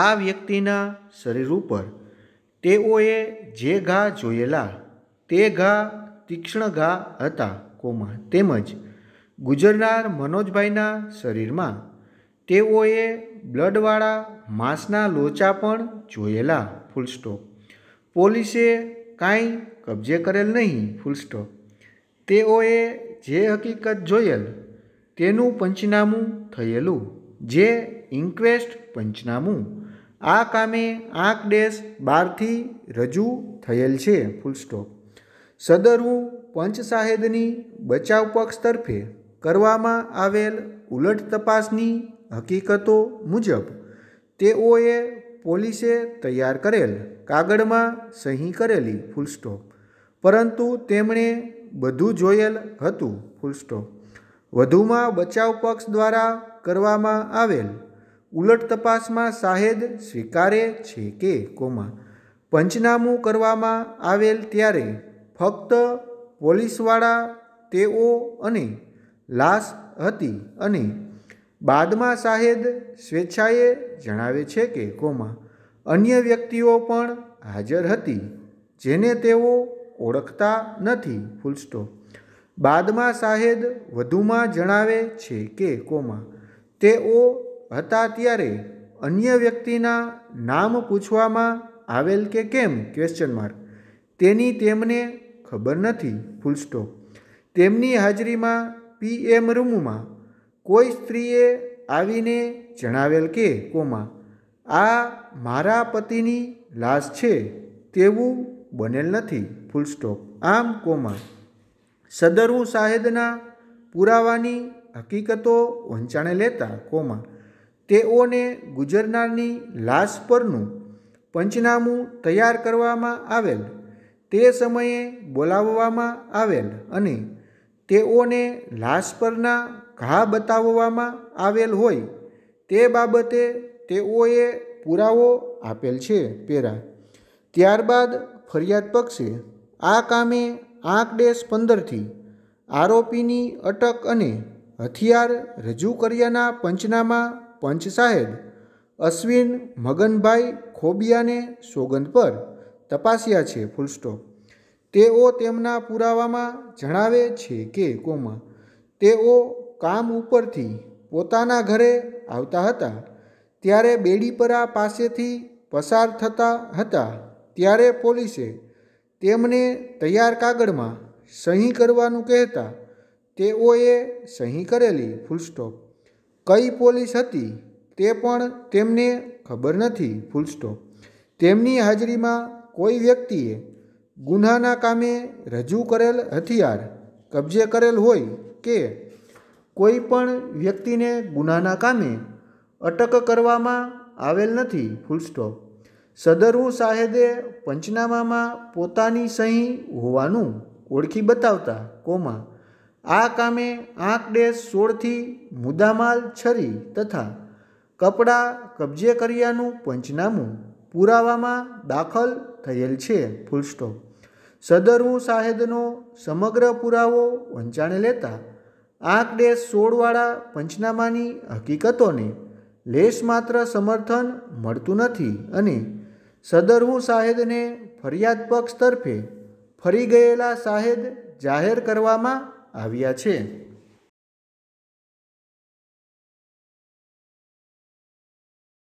આ વ્યક્તિના શરીર ઉપર તેઓએ જે ઘા જોયેલા તે ઘા તીક્ષ્ણ ઘા હતા કોમા તેમજ ગુજરનાર મનોજભાઈના શરીરમાં તેઓએ બ્લડવાળા માંસના લોચા પણ જોયેલા ફૂલસ્ટો પોલીસે કાંઈ કબજે કરેલ નહીં ફૂલસ્ટો તેઓએ જે હકીકત જોયેલ તેનું પંચનામું થયેલું જે ઇન્ક્વેસ્ટ પંચનામું આ કામે આંક ડેશ બારથી રજૂ થયેલ છે ફૂલ સ્ટોપ સદરુ પંચ સાહેદની બચાવ પક્ષ તરફે કરવામાં આવેલ ઉલટ તપાસની હકીકતો મુજબ તેઓએ પોલીસે તૈયાર કરેલ કાગળમાં સહી કરેલી ફૂલસ્ટોપ પરંતુ તેમણે બધું જોયેલ હતું ફૂલસ્ટોપ વધુમાં બચાવ પક્ષ દ્વારા કરવામાં આવેલ ઉલટ તપાસમાં શાહેદ સ્વીકારે છે કે કોમા પંચનામું કરવામાં આવેલ ત્યારે ફક્ત પોલીસવાળા તેઓ અને લાશ હતી અને બાદમાં શાહેદ સ્વેચ્છાએ જણાવે છે કે કોમા અન્ય વ્યક્તિઓ પણ હાજર હતી જેને તેઓ ઓળખતા નથી ફૂલસ્ટો બાદમાં શાહેદ વધુમાં જણાવે છે કે કોમા તેઓ હતા ત્યારે અન્ય વ્યક્તિના નામ પૂછવામાં આવેલ કે કેમ ક્વેશ્ચન માર્ક તેની તેમને ખબર નથી ફૂલ સ્ટોપ તેમની હાજરીમાં પીએમ રૂમમાં કોઈ સ્ત્રીએ આવીને જણાવેલ કે કોમા આ મારા પતિની લાશ છે તેવું બનેલ નથી ફૂલ સ્ટોપ આમ કોમા સદરુ સાહેદના પુરાવાની હકીકતો વંચાણે લેતા કોમા તેઓને ગુજરનારની લાશ પરનું પંચનામું તૈયાર કરવામાં આવેલ તે સમયે બોલાવવામાં આવેલ અને તેઓને લાશ પરના ઘા બતાવવામાં આવેલ હોય તે બાબતે તેઓએ પુરાવો આપેલ છે પેરા ત્યારબાદ ફરિયાદ પક્ષે આ કામે આંખ ડેશ પંદરથી આરોપીની અટક અને હથિયાર રજૂ કર્યાના પંચનામા પંચ સાહેબ અશ્વિન મગનભાઈ ખોબિયાને સોગંદ પર તપાસ્યા છે ફૂલસ્ટોપ તેઓ તેમના પુરાવામાં જણાવે છે કે કોમા તેઓ કામ ઉપરથી પોતાના ઘરે આવતા હતા ત્યારે બેડીપરા પાસેથી પસાર થતા હતા ત્યારે પોલીસે તેમને તૈયાર કાગળમાં સહી કરવાનું કહેતા તેઓએ સહી કરેલી ફૂલસ્ટોપ કઈ પોલીસ હતી તે પણ તેમને ખબર નથી ફૂલસ્ટોપ તેમની હાજરીમાં કોઈ વ્યક્તિએ ગુનાના કામે રજૂ કરેલ હથિયાર કબજે કરેલ હોય કે કોઈ પણ વ્યક્તિને ગુનાના કામે અટક કરવામાં આવેલ નથી ફૂલસ્ટોપ સદરુ સાહેદે પંચનામામાં પોતાની સહી હોવાનું ઓળખી બતાવતા કોમા આ કામે આંકડેશ સોળથી મુદ્દામાલ છરી તથા કપડાં કબજે કર્યાનું પંચનામું પુરાવામાં દાખલ થયેલ છે ફૂલસ્ટોપ સદરુ સાહેદનો સમગ્ર પુરાવો વંચાણે લેતા આંકડે સોળવાળા પંચનામાની હકીકતોને લેશ માત્ર સમર્થન મળતું નથી અને સદરુ સાહેદને ફરિયાદ પક્ષ તરફે ફરી ગયેલા સાહેદ જાહેર કરવામાં આવ્યા છે